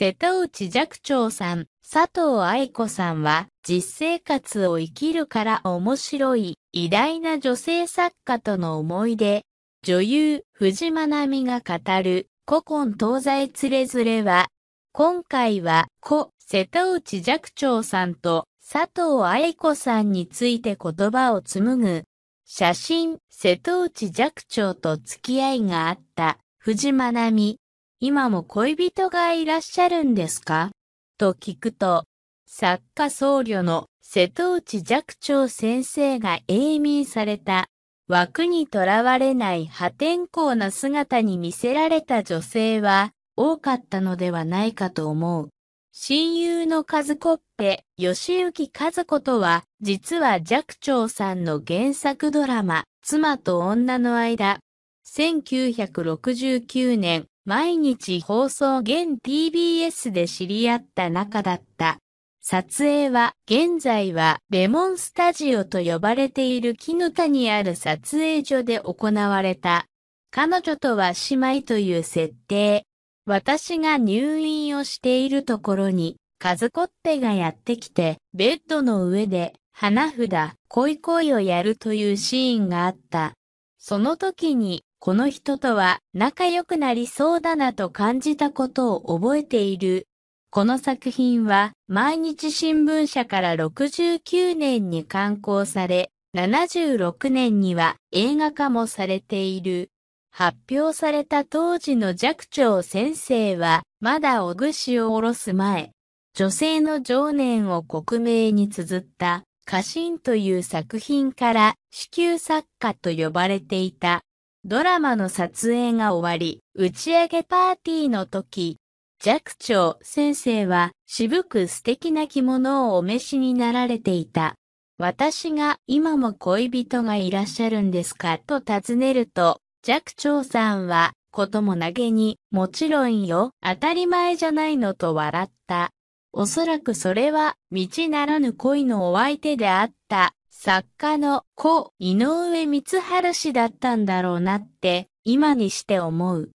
瀬戸内寂聴さん、佐藤愛子さんは、実生活を生きるから面白い、偉大な女性作家との思い出。女優、藤間奈美が語る、古今東西つれづれは、今回は、古、瀬戸内寂聴さんと、佐藤愛子さんについて言葉を紡ぐ。写真、瀬戸内寂聴と付き合いがあった、藤間奈美。今も恋人がいらっしゃるんですかと聞くと、作家僧侶の瀬戸内寂聴先生が永眠された、枠にとらわれない破天荒な姿に見せられた女性は多かったのではないかと思う。親友の和子っぺ、吉行和子とは、実は寂聴さんの原作ドラマ、妻と女の間、1969年、毎日放送現 TBS で知り合った仲だった。撮影は現在はレモンスタジオと呼ばれているぬたにある撮影所で行われた。彼女とは姉妹という設定。私が入院をしているところに、カズコッペがやってきて、ベッドの上で、花札、恋恋をやるというシーンがあった。その時に、この人とは仲良くなりそうだなと感じたことを覚えている。この作品は毎日新聞社から69年に刊行され、76年には映画化もされている。発表された当時の寂聴先生は、まだおぐしを下ろす前、女性の情念を国名に綴った、家臣という作品から、子宮作家と呼ばれていた。ドラマの撮影が終わり、打ち上げパーティーの時、寂聴先生は渋く素敵な着物をお召しになられていた。私が今も恋人がいらっしゃるんですかと尋ねると、寂聴さんはことも投げに、もちろんよ、当たり前じゃないのと笑った。おそらくそれは、道ならぬ恋のお相手であった。作家の子井上光晴氏だったんだろうなって今にして思う。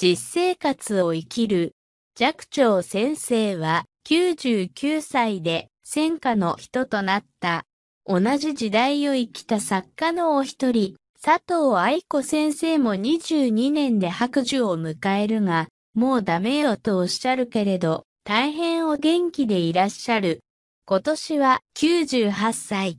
実生活を生きる寂聴先生は99歳で戦火の人となった。同じ時代を生きた作家のお一人、佐藤愛子先生も22年で白寿を迎えるが、もうダメよとおっしゃるけれど、大変お元気でいらっしゃる。今年は98歳。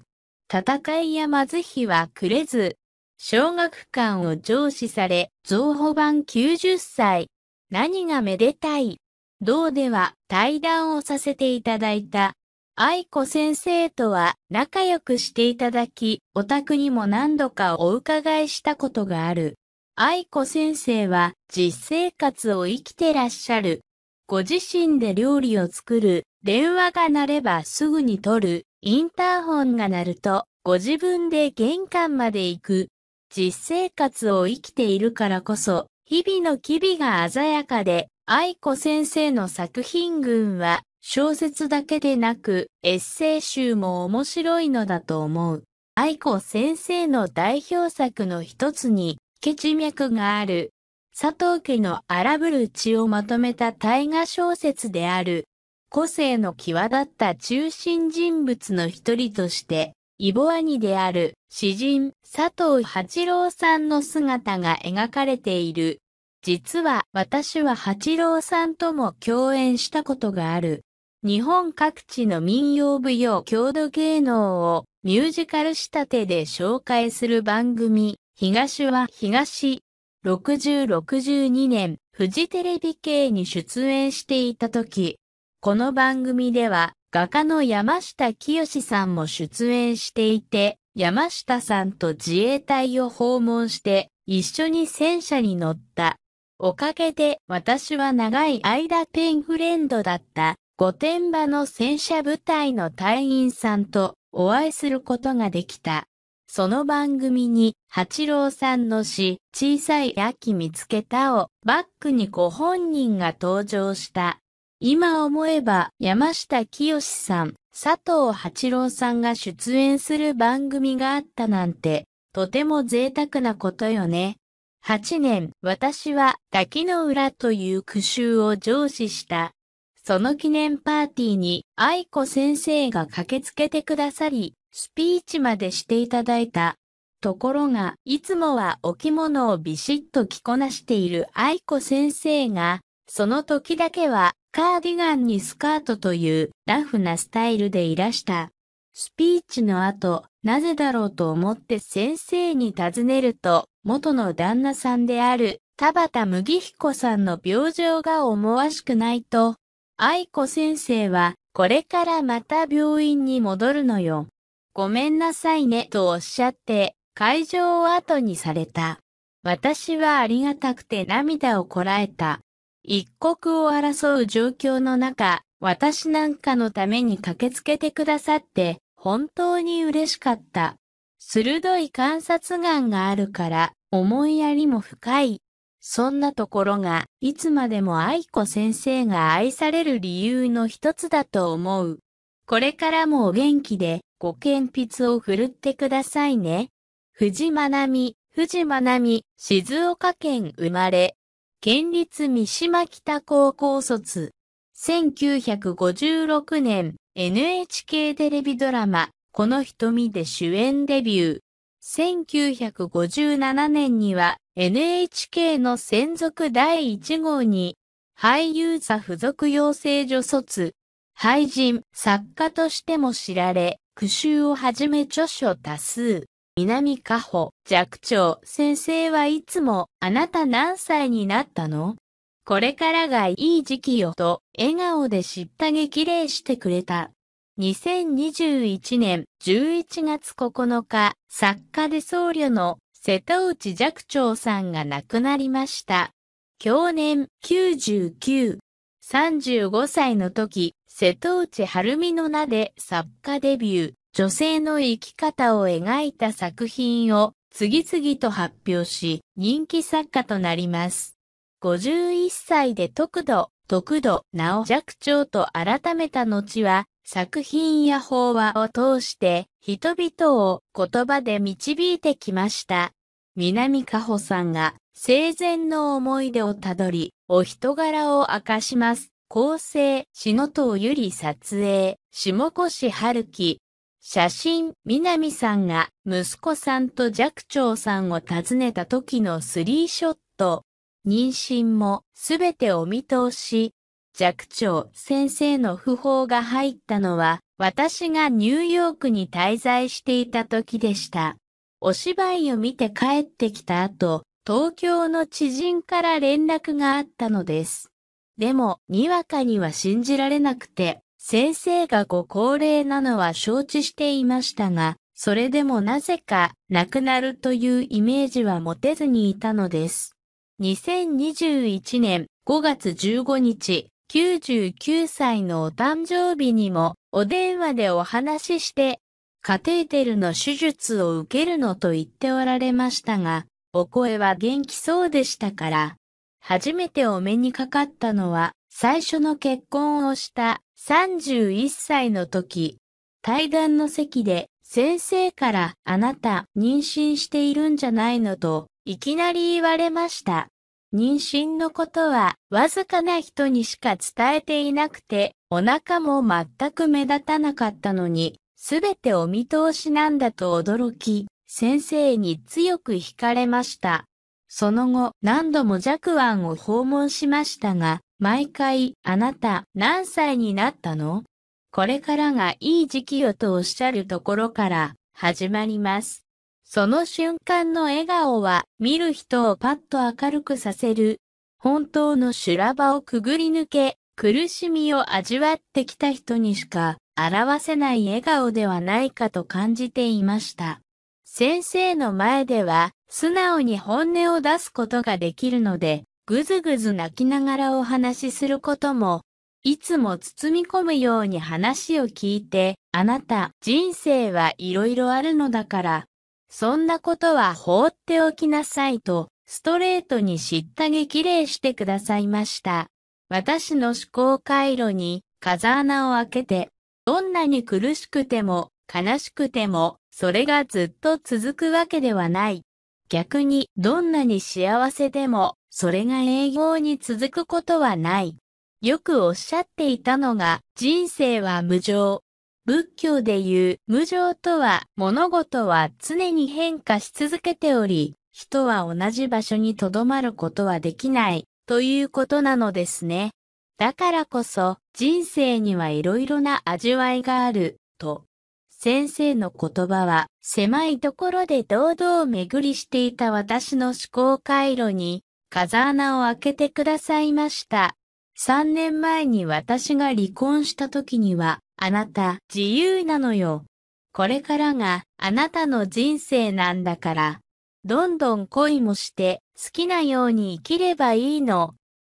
戦いやまず日はくれず、小学館を上司され、増補版90歳。何がめでたい。道では対談をさせていただいた。愛子先生とは仲良くしていただき、お宅にも何度かお伺いしたことがある。愛子先生は実生活を生きてらっしゃる。ご自身で料理を作る、電話が鳴ればすぐに取る、インターホンが鳴ると、ご自分で玄関まで行く。実生活を生きているからこそ、日々の機微が鮮やかで、愛子先生の作品群は、小説だけでなく、エッセイ集も面白いのだと思う。愛子先生の代表作の一つに、ケチ脈がある。佐藤家の荒ぶる血をまとめた大河小説である。個性の際立った中心人物の一人として、イボアニである詩人佐藤八郎さんの姿が描かれている。実は私は八郎さんとも共演したことがある。日本各地の民謡舞踊郷土芸能をミュージカル仕立てで紹介する番組、東は東、6062年、富士テレビ系に出演していた時、この番組では画家の山下清さんも出演していて、山下さんと自衛隊を訪問して一緒に戦車に乗った。おかげで私は長い間ペンフレンドだった御殿場の戦車部隊の隊員さんとお会いすることができた。その番組に八郎さんの詩小さい秋見つけたをバックにご本人が登場した。今思えば山下清さん、佐藤八郎さんが出演する番組があったなんて、とても贅沢なことよね。8年、私は滝の裏という苦習を上司した。その記念パーティーに愛子先生が駆けつけてくださり、スピーチまでしていただいた。ところが、いつもはお着物をビシッと着こなしている愛子先生が、その時だけはカーディガンにスカートというラフなスタイルでいらした。スピーチの後、なぜだろうと思って先生に尋ねると、元の旦那さんである田畑麦彦さんの病状が思わしくないと、愛子先生は、これからまた病院に戻るのよ。ごめんなさいねとおっしゃって、会場を後にされた。私はありがたくて涙をこらえた。一刻を争う状況の中、私なんかのために駆けつけてくださって、本当に嬉しかった。鋭い観察眼があるから、思いやりも深い。そんなところが、いつまでも愛子先生が愛される理由の一つだと思う。これからもお元気で、ご検筆を振るってくださいね。藤まな美、藤まな美、静岡県生まれ、県立三島北高校卒。1956年 NHK テレビドラマ、この瞳で主演デビュー。1957年には NHK の専属第1号に俳優座付属養成所卒、俳人、作家としても知られ、苦衆をはじめ著書多数。南加穂、寂聴先生はいつも、あなた何歳になったのこれからがいい時期よと、笑顔で知った激励してくれた。2021年11月9日、作家で僧侶の瀬戸内寂聴さんが亡くなりました。去年99、35歳の時、瀬戸内晴美の名で作家デビュー。女性の生き方を描いた作品を次々と発表し、人気作家となります。51歳で特度、特度、なお弱長と改めた後は、作品や法話を通して人々を言葉で導いてきました。南加穂さんが生前の思い出をたどり、お人柄を明かします。構成、篠藤ゆり撮影、下越春樹、写真、南さんが息子さんと寂聴さんを訪ねた時のスリーショット。妊娠もすべてお見通し。寂聴先生の訃報が入ったのは私がニューヨークに滞在していた時でした。お芝居を見て帰ってきた後、東京の知人から連絡があったのです。でも、にわかには信じられなくて、先生がご高齢なのは承知していましたが、それでもなぜか亡くなるというイメージは持てずにいたのです。2021年5月15日、99歳のお誕生日にもお電話でお話しして、カテーテルの手術を受けるのと言っておられましたが、お声は元気そうでしたから、初めてお目にかかったのは最初の結婚をした31歳の時、対談の席で先生からあなた妊娠しているんじゃないのといきなり言われました。妊娠のことはわずかな人にしか伝えていなくてお腹も全く目立たなかったのにすべてお見通しなんだと驚き先生に強く惹かれました。その後何度も弱腕を訪問しましたが毎回、あなた、何歳になったのこれからがいい時期よとおっしゃるところから始まります。その瞬間の笑顔は見る人をパッと明るくさせる。本当の修羅場をくぐり抜け、苦しみを味わってきた人にしか表せない笑顔ではないかと感じていました。先生の前では素直に本音を出すことができるので、ぐずぐず泣きながらお話しすることも、いつも包み込むように話を聞いて、あなた、人生はいろいろあるのだから、そんなことは放っておきなさいと、ストレートにった激励してくださいました。私の思考回路に風穴を開けて、どんなに苦しくても悲しくても、それがずっと続くわけではない。逆に、どんなに幸せでも、それが営業に続くことはない。よくおっしゃっていたのが、人生は無常。仏教でいう無常とは物事は常に変化し続けており、人は同じ場所に留まることはできないということなのですね。だからこそ人生にはいろいろな味わいがあると。先生の言葉は狭いところで堂々巡りしていた私の思考回路に風穴を開けてくださいました。3年前に私が離婚した時には、あなた自由なのよ。これからがあなたの人生なんだから、どんどん恋もして好きなように生きればいいの。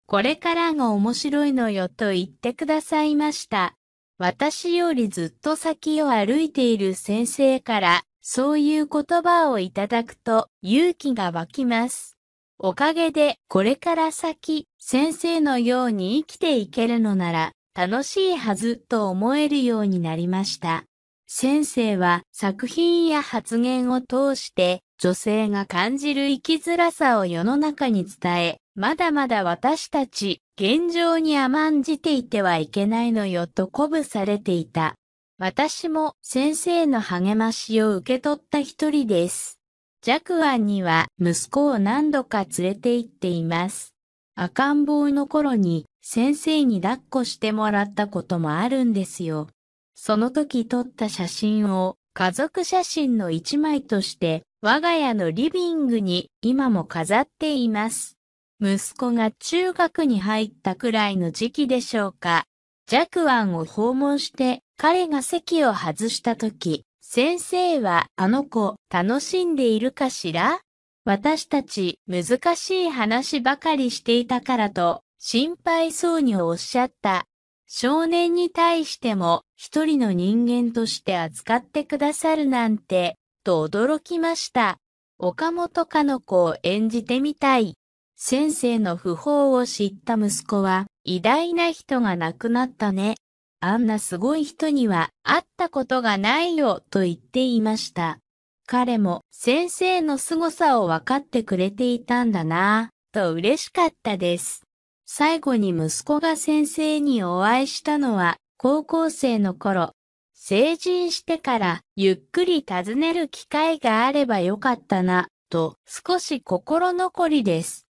これからが面白いのよと言ってくださいました。私よりずっと先を歩いている先生からそういう言葉をいただくと勇気が湧きます。おかげでこれから先先生のように生きていけるのなら楽しいはずと思えるようになりました。先生は作品や発言を通して女性が感じる生きづらさを世の中に伝え、まだまだ私たち現状に甘んじていてはいけないのよと鼓舞されていた。私も先生の励ましを受け取った一人です。ジャクワンには息子を何度か連れて行っています。赤ん坊の頃に先生に抱っこしてもらったこともあるんですよ。その時撮った写真を家族写真の一枚として我が家のリビングに今も飾っています。息子が中学に入ったくらいの時期でしょうか。ジャクワンを訪問して彼が席を外した時、先生はあの子楽しんでいるかしら私たち難しい話ばかりしていたからと心配そうにおっしゃった。少年に対しても一人の人間として扱ってくださるなんて、と驚きました。岡本かの子を演じてみたい。先生の訃報を知った息子は偉大な人が亡くなったね。あんなすごい人には会ったことがないよと言っていました。彼も先生の凄さを分かってくれていたんだなぁと嬉しかったです。最後に息子が先生にお会いしたのは高校生の頃。成人してからゆっくり訪ねる機会があればよかったな、と少し心残りです。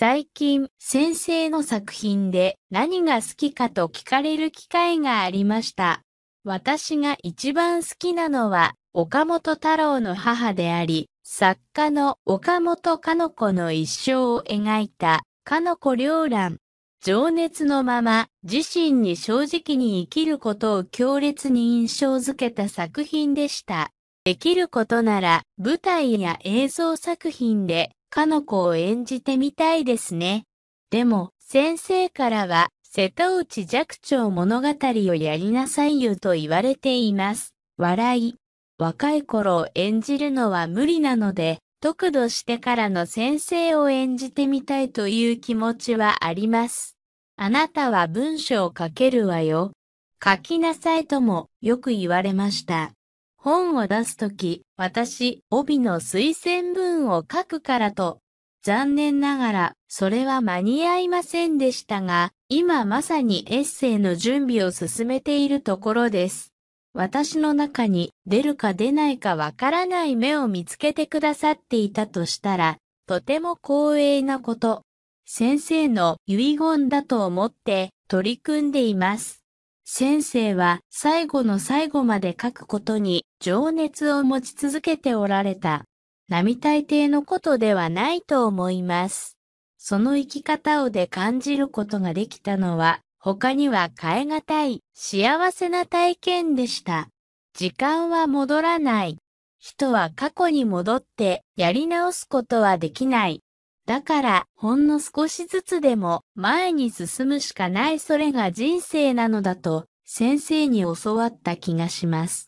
最近、先生の作品で何が好きかと聞かれる機会がありました。私が一番好きなのは、岡本太郎の母であり、作家の岡本かの子の一生を描いた、かの子良蘭。情熱のまま、自身に正直に生きることを強烈に印象づけた作品でした。できることなら、舞台や映像作品でかの子を演じてみたいですね。でも、先生からは、瀬戸内寂聴物語をやりなさいよと言われています。笑い。若い頃を演じるのは無理なので、得度してからの先生を演じてみたいという気持ちはあります。あなたは文章を書けるわよ。書きなさいともよく言われました。本を出すとき、私、帯の推薦文を書くからと、残念ながら、それは間に合いませんでしたが、今まさにエッセイの準備を進めているところです。私の中に出るか出ないかわからない目を見つけてくださっていたとしたら、とても光栄なこと。先生の遺言だと思って取り組んでいます。先生は最後の最後まで書くことに情熱を持ち続けておられた。並大抵のことではないと思います。その生き方をで感じることができたのは他には変え難い幸せな体験でした。時間は戻らない。人は過去に戻ってやり直すことはできない。だから、ほんの少しずつでも前に進むしかないそれが人生なのだと、先生に教わった気がします。